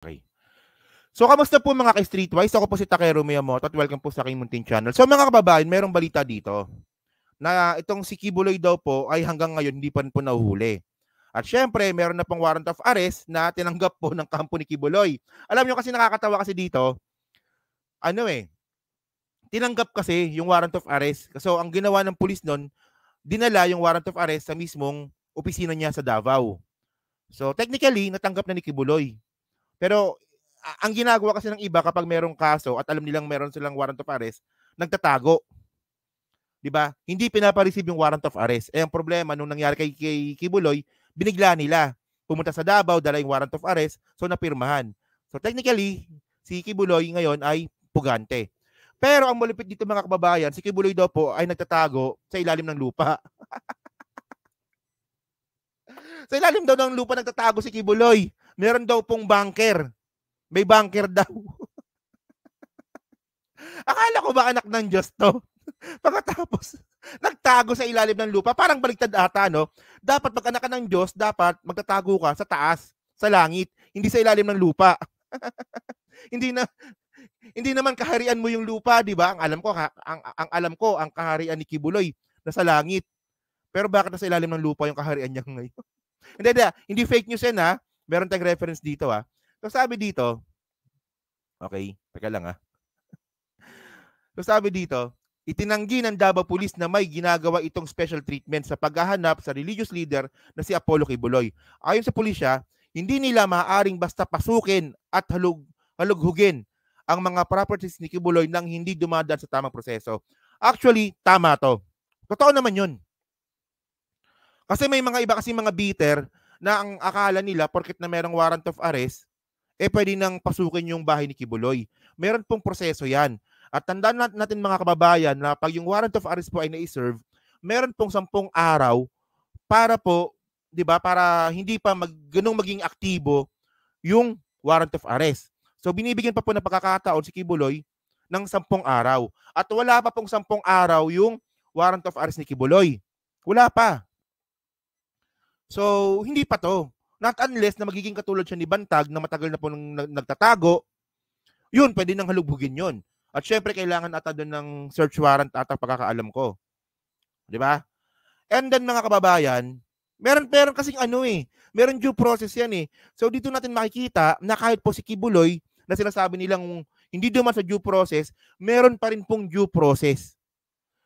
Okay. So, kamusta po mga ka-streetwise? Ako po si Takero Miyamoto at welcome po sa aking Muntin Channel. So, mga kababayan, mayroong balita dito na itong si Kibuloy daw po ay hanggang ngayon hindi pa rin po nahuhuli. At syempre, meron na pong warrant of arrest na tinanggap po ng kampo ni Kibuloy. Alam nyo kasi nakakatawa kasi dito, ano eh, tinanggap kasi yung warrant of arrest. So, ang ginawa ng pulis nun, dinala yung warrant of arrest sa mismong opisina niya sa Davao. So, technically, natanggap na ni Kibuloy pero ang ginagawa kasi ng iba kapag merong kaso at alam nilang meron silang warrant of arrest, nagtatago. 'Di ba? Hindi pinapa-receive yung warrant of arrest. Eh ang problema nung nangyari kay, kay Kibuloy, binigla nila. Pumunta sa Davao, dala yung warrant of arrest, so napirmahan. So technically, si Kibuloy ngayon ay pugante. Pero ang malupit dito mga kababayan, si Kibuloy daw po ay nagtatago sa ilalim ng lupa. sa ilalim daw ng lupa nagtatago si Kibuloy meron daw pong banker. May banker daw. Akala ko ba anak ng Diyos to? Pagkatapos, nagtago sa ilalim ng lupa. Parang baligtad ata, no? Dapat pag anak ka ng Diyos, dapat magtatago ka sa taas, sa langit, hindi sa ilalim ng lupa. hindi na hindi naman kaharian mo yung lupa, 'di ba? Ang alam ko ang, ang, ang alam ko ang kaharian ni Kibuloy nasa langit. Pero bakit nasa ilalim ng lupa yung kaharian niya ngayon? hindi, hindi, hindi fake news yan ha. Meron tayong reference dito ah. So sabi dito, okay, teka lang ah. So sabi dito, itinanggi ng Davao Police na may ginagawa itong special treatment sa paghahanap sa religious leader na si Apollo Kibuloy. Ayon sa pulisya, hindi nila maaaring basta pasukin at halug, halughugin ang mga properties ni Kibuloy nang hindi dumadaan sa tamang proseso. Actually, tama to. Totoo naman yun. Kasi may mga iba kasi mga bitter na ang akala nila porket na merong warrant of arrest, eh pwede nang pasukin yung bahay ni Kibuloy. Meron pong proseso yan. At tandaan natin mga kababayan na pag yung warrant of arrest po ay na-serve, meron pong sampung araw para po, 'di ba, para hindi pa mag ganung maging aktibo yung warrant of arrest. So binibigyan pa po ng pagkakataon si Kibuloy ng sampung araw. At wala pa pong sampung araw yung warrant of arrest ni Kibuloy. Wala pa. So, hindi pa to. Not unless na magiging katulad siya ni Bantag na matagal na po nang nagtatago, yun, pwede nang halubugin yun. At syempre, kailangan ata doon ng search warrant ata pagkakaalam ko. Di ba? And then, mga kababayan, meron, meron kasing ano eh, meron due process yan eh. So, dito natin makikita na kahit po si Kibuloy, na sinasabi nilang hindi duman sa due process, meron pa rin pong due process.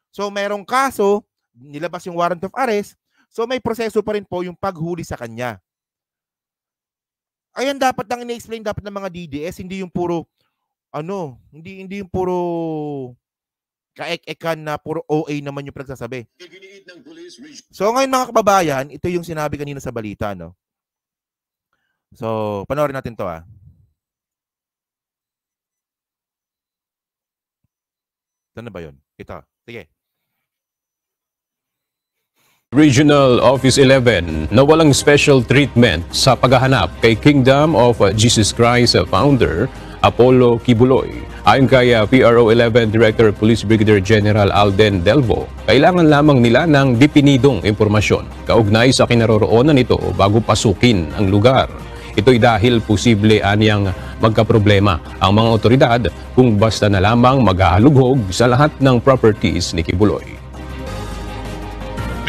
So, merong kaso, nilabas yung warrant of arrest, So may proseso pa rin po yung paghuli sa kanya. Ayan dapat nang ini-explain dapat ng mga DDS, hindi yung puro ano, hindi hindi yung puro kaek-ekan na puro OA naman yung pinagsasabi. So ngayon mga kababayan, ito yung sinabi kanina sa balita, no? So, panoorin natin to ah. Ito na ba yun? Ito. Sige. Regional Office 11 na walang special treatment sa paghahanap kay Kingdom of Jesus Christ founder Apollo Kibuloy. Ayon kay uh, PRO 11 Director Police Brigadier General Alden Delvo, kailangan lamang nila ng dipinidong impormasyon kaugnay sa kinaroroonan ito bago pasukin ang lugar. Ito'y dahil posible anyang magkaproblema ang mga otoridad kung basta na lamang maghahalughog sa lahat ng properties ni Kibuloy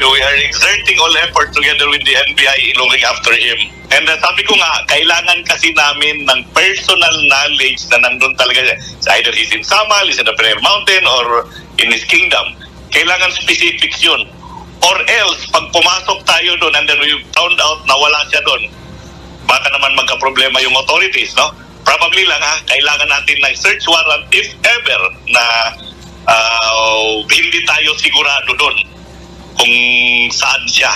we are exerting all effort together with the NBI in looking after him. And uh, sabi ko nga, kailangan kasi namin ng personal knowledge na nandun talaga siya. either he's in Samal, he's in the Prayer Mountain, or in his kingdom. Kailangan specifics yun. Or else, pag pumasok tayo doon and then we found out na wala siya doon, baka naman magka-problema yung authorities, no? Probably lang ha, kailangan natin ng search warrant if ever na uh, hindi tayo sigurado doon kung saan siya.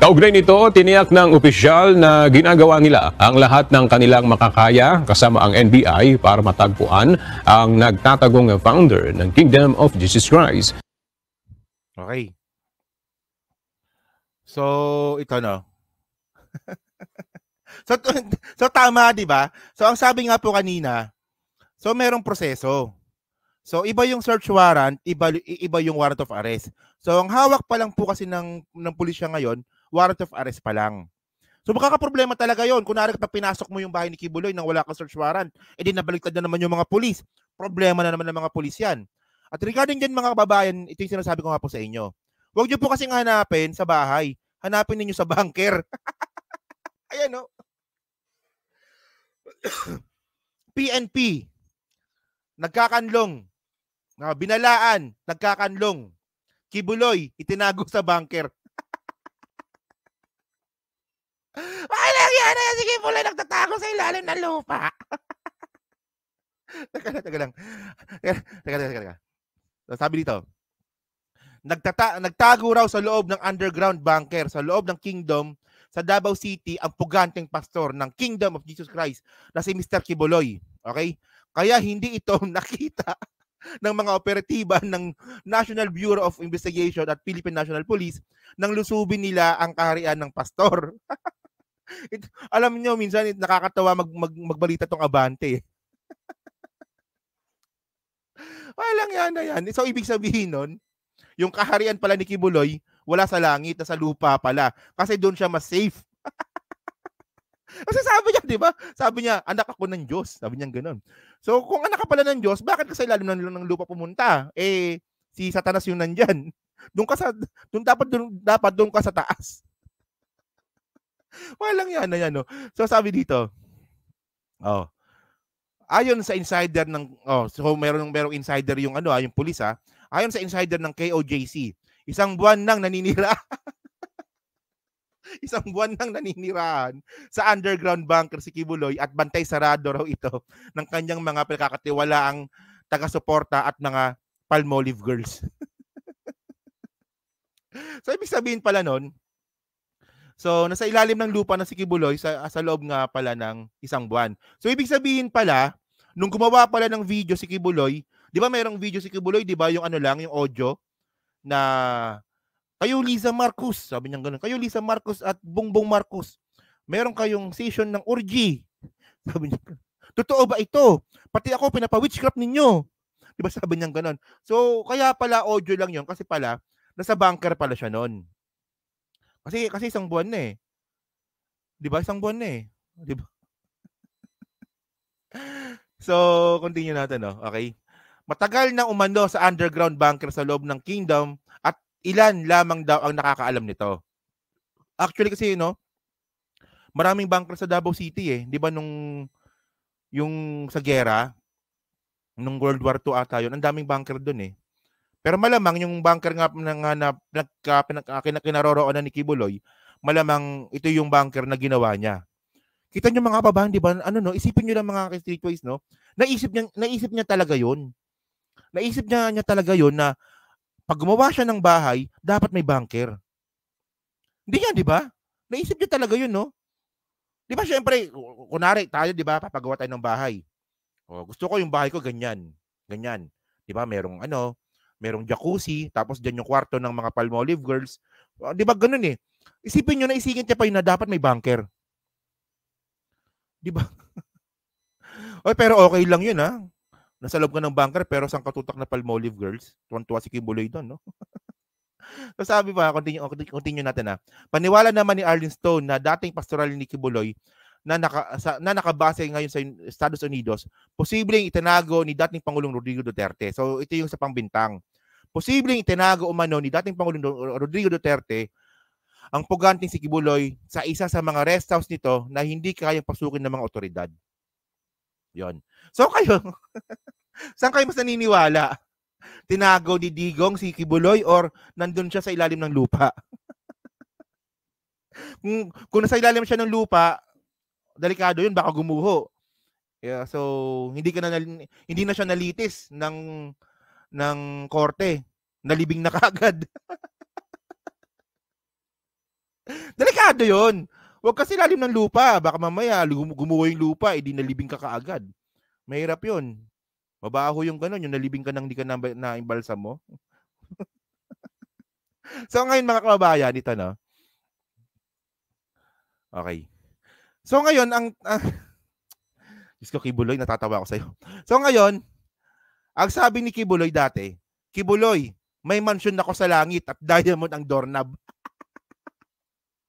Kaugnay nito, tiniyak ng opisyal na ginagawa nila ang lahat ng kanilang makakaya kasama ang NBI para matagpuan ang nagtatagong founder ng Kingdom of Jesus Christ. Okay. So, ito na. so, so tama, di ba? So, ang sabi nga po kanina, so merong proseso. So iba yung search warrant, iba, iba yung warrant of arrest. So ang hawak pa lang po kasi ng, ng pulisya ngayon, warrant of arrest pa lang. So baka problema talaga yon. Kunwari kapag pinasok mo yung bahay ni Kibuloy nang wala kang search warrant, edi eh nabaliktad na naman yung mga pulis. Problema na naman ng mga pulis yan. At regarding din mga kababayan, ito yung sinasabi ko nga po sa inyo. Huwag niyo po kasi hanapin sa bahay. Hanapin ninyo sa bunker. Ayan no. Oh. PNP. Nagkakanlong. Uh, binalaan, nagkakanlong. Kibuloy, itinago sa bunker. Ay, nangyari si Kibuloy nagtatago sa ilalim ng lupa. teka lang, teka lang. Teka, teka, teka, teka. Sabi dito, nagtata- nagtago raw sa loob ng underground bunker sa loob ng kingdom sa Davao City ang puganteng pastor ng Kingdom of Jesus Christ na si Mr. Kibuloy. Okay? Kaya hindi ito nakita ng mga operatiba ng National Bureau of Investigation at Philippine National Police nang lusubin nila ang kaharian ng pastor. it, alam niyo minsan it, nakakatawa mag, mag, magbalita tong abante. Walang yan na yan. So, ibig sabihin nun, yung kaharian pala ni Kibuloy, wala sa langit, nasa lupa pala. Kasi doon siya mas safe kasi sabi niya, di ba? Sabi niya, anak ako ng Diyos. Sabi niya ganun. So, kung anak ka pala ng Diyos, bakit kasi lalim na nilang ng lupa pumunta? Eh, si Satanas yung nandyan. Doon ka sa, doon dapat, doon, dapat doon ka sa taas. Walang yan na yan, no? Oh. So, sabi dito, oh, ayon sa insider ng, oh, so meron, merong insider yung ano, ah, yung pulis, ha? Ah. ayon sa insider ng KOJC, isang buwan nang naninira. isang buwan nang naninirahan sa underground bunker si Kibuloy at bantay sarado raw ito ng kanyang mga ang taga-suporta at mga Palmolive girls. so ibig sabihin pala nun, so nasa ilalim ng lupa na si Kibuloy sa, ah, sa loob nga pala ng isang buwan. So ibig sabihin pala, nung gumawa pala ng video si Kibuloy, di ba mayroong video si Kibuloy, di ba yung ano lang, yung audio na kayo Liza Marcos, sabi niya ganun. Kayo Liza Marcos at Bongbong Marcos, meron kayong session ng orgy. Sabi niya Totoo ba ito? Pati ako, pinapa-witchcraft ninyo. Di ba sabi niya ganun? So, kaya pala audio lang yon kasi pala, nasa bunker pala siya noon. Kasi, kasi isang buwan na eh. Di ba? Isang buwan na eh. Di ba? so, continue natin, no? Oh. Okay. Matagal na umano sa underground bunker sa loob ng kingdom at ilan lamang daw ang nakakaalam nito. Actually kasi, no, maraming bunker sa Davao City eh. Di ba nung yung sa gera, nung World War II ata yun, ang daming bunker doon eh. Pero malamang yung bunker nga na nagkakinaroroonan ni Kibuloy, malamang ito yung bunker na ginawa niya. Kita niyo mga kababayan, di ba? Ano no, isipin niyo lang mga streetways, no? Naisip niya, naisip niya talaga yun. Naisip niya, niya talaga yun na pag gumawa siya ng bahay, dapat may bunker. Hindi yan, di ba? Naisip niya talaga yun, no? Di ba, syempre, kunari, tayo, di ba, papagawa tayo ng bahay. O, oh, gusto ko yung bahay ko ganyan. Ganyan. Di ba, merong ano, merong jacuzzi, tapos dyan yung kwarto ng mga Palmolive girls. Oh, di ba, ganun eh. Isipin nyo na isingit niya pa yun na dapat may bunker. Di ba? Oy, pero okay lang yun, ha? Ah nasa loob ka ng bunker pero sang katutak na Palmolive girls. Tuwan-tuwa si Kimbuloy doon, no? so sabi pa, continue, continue natin na. Ah. Paniwala naman ni Arlene Stone na dating pastoral ni Kibuloy na, naka, sa, na nakabase ngayon sa Estados Unidos, posibleng itinago ni dating Pangulong Rodrigo Duterte. So ito yung sa pangbintang. Posibleng itinago umano ni dating Pangulong Rodrigo Duterte ang puganting si Kibuloy sa isa sa mga rest house nito na hindi kayang pasukin ng mga otoridad. Yon. So kayo, saan kayo mas naniniwala? Tinago ni Digong si Kibuloy or nandun siya sa ilalim ng lupa? kung, kung nasa ilalim siya ng lupa, delikado yun, baka gumuho. Yeah, so hindi ka na hindi na siya nalitis ng ng korte. Nalibing na kagad. delikado 'yon. Huwag kasi lalim ng lupa. Baka mamaya gum- yung lupa, hindi eh, nalibing ka kaagad. Mahirap yun. Mabaho yung gano'n, yung nalibing ka nang hindi ka na, naimbalsa mo. so ngayon mga kababayan, ito no. Okay. So ngayon, ang... Uh, Diyos ko, Kibuloy, natatawa ako sa'yo. So ngayon, ang sabi ni Kibuloy dati, Kibuloy, may mansion ako sa langit at diamond ang doorknob.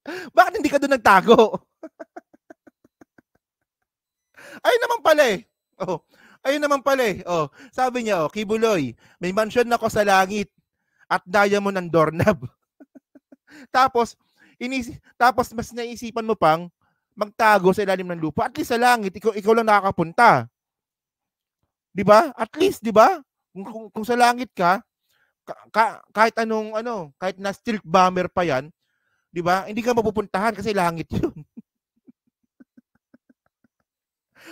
Bakit hindi ka doon nagtago? Ay naman pala eh. Oh. Ayun naman pala eh. Oh, sabi niya, oh, Kibuloy, may mansion na ako sa langit at diamond ng doorknob. tapos, inis tapos mas naisipan mo pang magtago sa ilalim ng lupa. At least sa langit, ikaw, ikaw lang nakakapunta. 'Di ba? At least, 'di ba? Kung, kung, kung sa langit ka, ka, kahit anong ano, kahit na stealth bomber pa 'yan, 'Di ba? Hindi ka mapupuntahan kasi langit 'yun.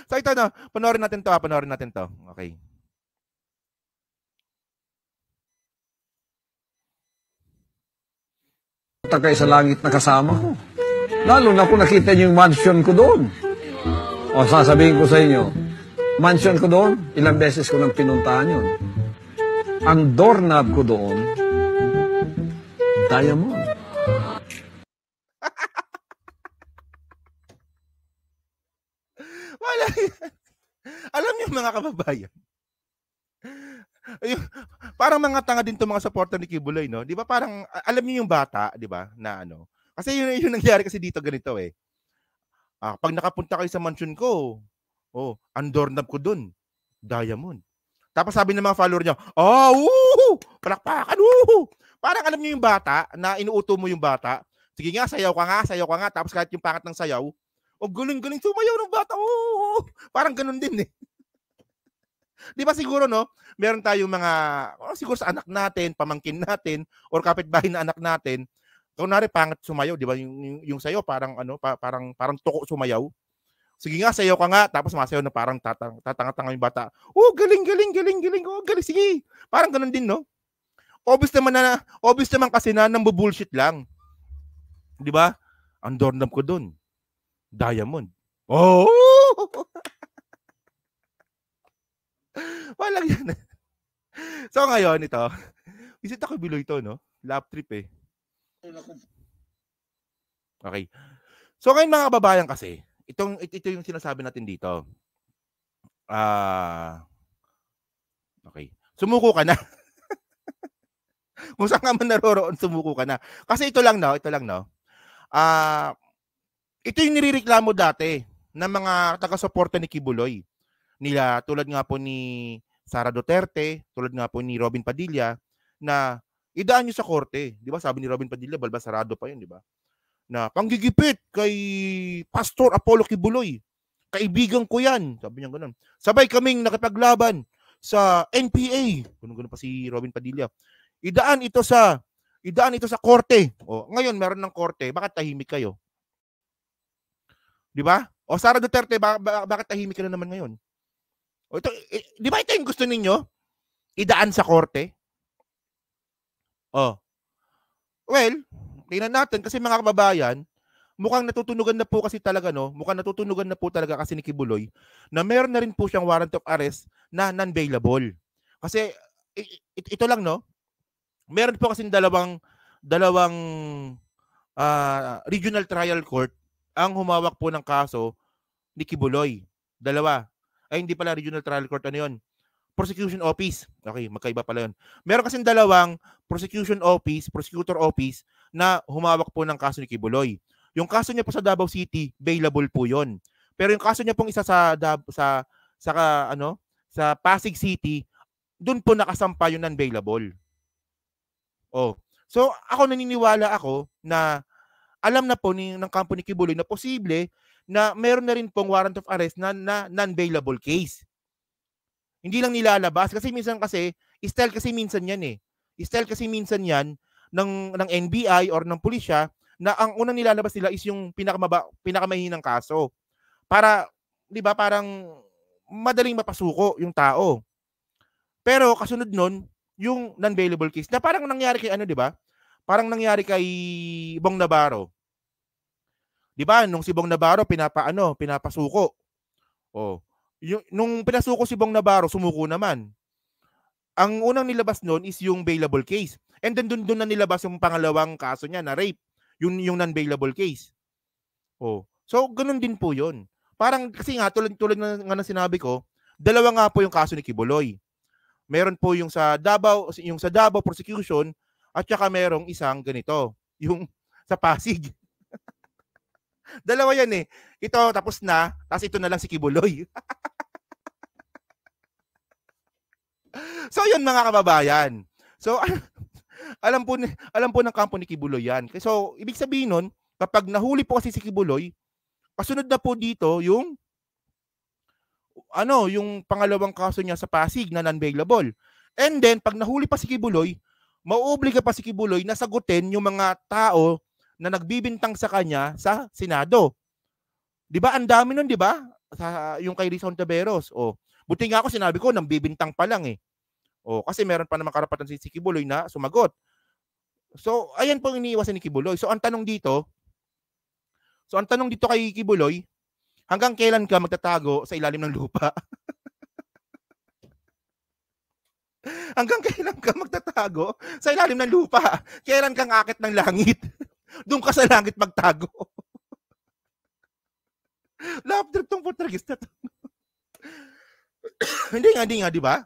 so ito na, panoorin natin 'to, ah. panoorin natin 'to. Okay. Takay sa langit na kasama ko. Lalo na kung nakita niyo yung mansion ko doon. O sasabihin ko sa inyo, mansion ko doon, ilang beses ko nang pinuntahan yun. Ang doorknob ko doon, diamond. mga kababayan, Ayun, parang mga tanga din tong mga supporter ni Kibuloy, no? 'Di ba? Parang alam niyo yung bata, 'di ba? Na ano. Kasi yun yung nangyari kasi dito ganito eh. Ah, pag nakapunta kayo sa mansion ko, oh, ang doorknob ko doon, diamond. Tapos sabi ng mga follower niya, "Oh, ah, woo! Palakpakan, woo!" Parang alam niyo yung bata na inuuto mo yung bata. Sige nga, sayaw ka nga, sayaw ka nga. Tapos kahit yung pangat ng sayaw, oh, guling-guling sumayaw ng bata. Oh, parang ganun din eh. Di ba siguro, no? Meron tayong mga, oh, siguro sa anak natin, pamangkin natin, or kapitbahay na anak natin, kunwari pangat sumayaw, di ba? Yung, yung, yung sayo, parang, ano, pa, parang, parang tuko sumayaw. Sige nga, sayaw ka nga. Tapos masayaw na parang tatang, tatanga-tanga yung bata. Oh, galing, galing, galing, galing. Oh, galing, sige. Parang ganun din, no? Obvious naman na, obvious naman kasi na nang bullshit lang. Di ba? Ang doorknob ko doon. Diamond. Oh! Tama lang yan. so ngayon, ito. isit ako bilo ito, no? Lap trip eh. Okay. So ngayon mga kababayan kasi, itong, ito yung sinasabi natin dito. Ah... Uh, okay. Sumuko ka na. Kung saan ka man naroroon, sumuko ka na. Kasi ito lang, no? Ito lang, no? Ah... Uh, ito yung nirereklamo dati ng mga taga-suporta ni Kibuloy. Nila, tulad nga po ni Sara Duterte, tulad nga po ni Robin Padilla, na idaan nyo sa korte. Di ba? Sabi ni Robin Padilla, balbasarado pa yun, di ba? Na panggigipit kay Pastor Apollo Kibuloy. Kaibigan ko yan. Sabi niya ganun. Sabay kaming nakipaglaban sa NPA. Ganun-ganun pa si Robin Padilla. Idaan ito sa idaan ito sa korte. O, ngayon meron ng korte. Bakit tahimik kayo? Di ba? O Sara Duterte, ba- ba- bakit tahimik ka na naman ngayon? O ito, eh, di ba ito yung gusto ninyo? Idaan sa korte? Oh. Well, tingnan natin kasi mga kababayan, mukhang natutunugan na po kasi talaga no, mukhang natutunugan na po talaga kasi ni Kibuloy na meron na rin po siyang warrant of arrest na non-bailable. Kasi ito lang no, meron po kasi dalawang dalawang uh, regional trial court ang humawak po ng kaso ni Kibuloy. Dalawa, ay, hindi pala regional trial court. Ano yun? Prosecution office. Okay, magkaiba pala yun. Meron kasing dalawang prosecution office, prosecutor office na humawak po ng kaso ni Kibuloy. Yung kaso niya po sa Davao City, bailable po yun Pero yung kaso niya pong isa sa sa sa ano, sa Pasig City, doon po nakasampa yung non-bailable. Oh. So ako naniniwala ako na alam na po ni, ng kampo ni Kibuloy na posible na meron na rin pong warrant of arrest na, na non-bailable case. Hindi lang nilalabas kasi minsan kasi, style kasi minsan yan eh. Style kasi minsan yan ng, ng NBI or ng pulisya na ang unang nilalabas nila is yung pinakamaba, pinakamahinang kaso. Para, di ba, parang madaling mapasuko yung tao. Pero kasunod nun, yung non-bailable case na parang nangyari kay ano, di ba? Parang nangyari kay Bong Navarro 'Di ba? Nung si Bong Navarro pinapaano, pinapasuko. Oh, yung, nung pinasuko si Bong Navarro, sumuko naman. Ang unang nilabas noon is yung bailable case. And then doon doon na nilabas yung pangalawang kaso niya na rape, yung yung non-bailable case. Oh. So ganun din po 'yon. Parang kasi nga tulad tulad ng, nga ng sinabi ko, dalawa nga po yung kaso ni Kibuloy. Meron po yung sa Davao, yung sa Davao prosecution at saka merong isang ganito, yung sa Pasig. Dalawa yan eh. Ito, tapos na. Tapos ito na lang si Kibuloy. so, yun mga kababayan. So, alam po, alam po ng kampo ni Kibuloy yan. So, ibig sabihin nun, kapag nahuli po kasi si Kibuloy, kasunod na po dito yung ano, yung pangalawang kaso niya sa Pasig na non-bailable. And then, pag nahuli pa si Kibuloy, mauobliga pa si Kibuloy na sagutin yung mga tao na nagbibintang sa kanya sa Senado. 'Di ba? Ang dami nun, 'di ba? Sa yung kay Rizon Taveros. Oh, buti nga ako sinabi ko nang bibintang pa lang eh. Oh, kasi meron pa naman karapatan si, Siki Buloy na sumagot. So, ayan po iniiwasan ni Kibuloy. So, ang tanong dito, so ang tanong dito kay Kibuloy, hanggang kailan ka magtatago sa ilalim ng lupa? Hanggang kailan ka magtatago sa ilalim ng lupa? Kailan kang akit ng langit? Doon ka sa langit magtago. Laughter tong Portuguese na to. hindi nga, hindi nga, di ba?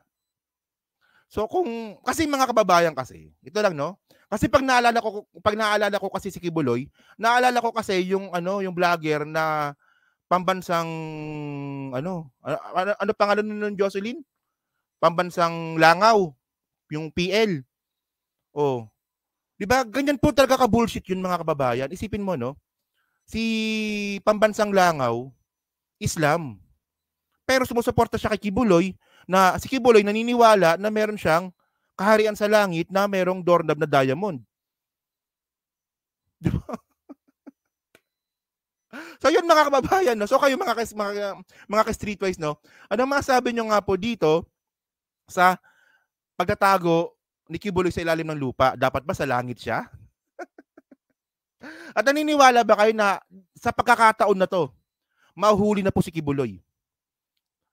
So kung, kasi mga kababayan kasi, ito lang no, kasi pag naalala ko pag naalala ko kasi si Kibuloy, naalala ko kasi yung ano, yung vlogger na pambansang ano, ano, ano pangalan nun Jocelyn? Pambansang langaw, yung PL. Oh. 'Di ba? Ganyan po talaga ka-bullshit 'yun mga kababayan. Isipin mo no. Si pambansang langaw, Islam. Pero sumusuporta siya kay Kibuloy na si Kibuloy naniniwala na meron siyang kaharian sa langit na merong doorknob na diamond. Di ba? so yun mga kababayan, no? so kayo mga, mga, mga ka-streetwise, no? ano masabi nyo nga po dito sa pagtatago nikibuloy sa ilalim ng lupa, dapat ba sa langit siya? At naniniwala ba kayo na sa pagkakataon na to, mahuli na po si Kibuloy?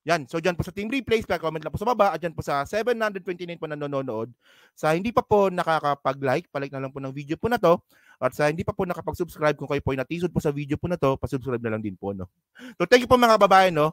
Yan. So, dyan po sa team replays, pa-comment lang po sa baba at dyan po sa 729 po na nanonood. Sa hindi pa po nakakapag-like, palike na lang po ng video po na to. At sa hindi pa po nakapag-subscribe, kung kayo po ay natisod po sa video po na to, pasubscribe na lang din po. No? So, thank you po mga babae. No?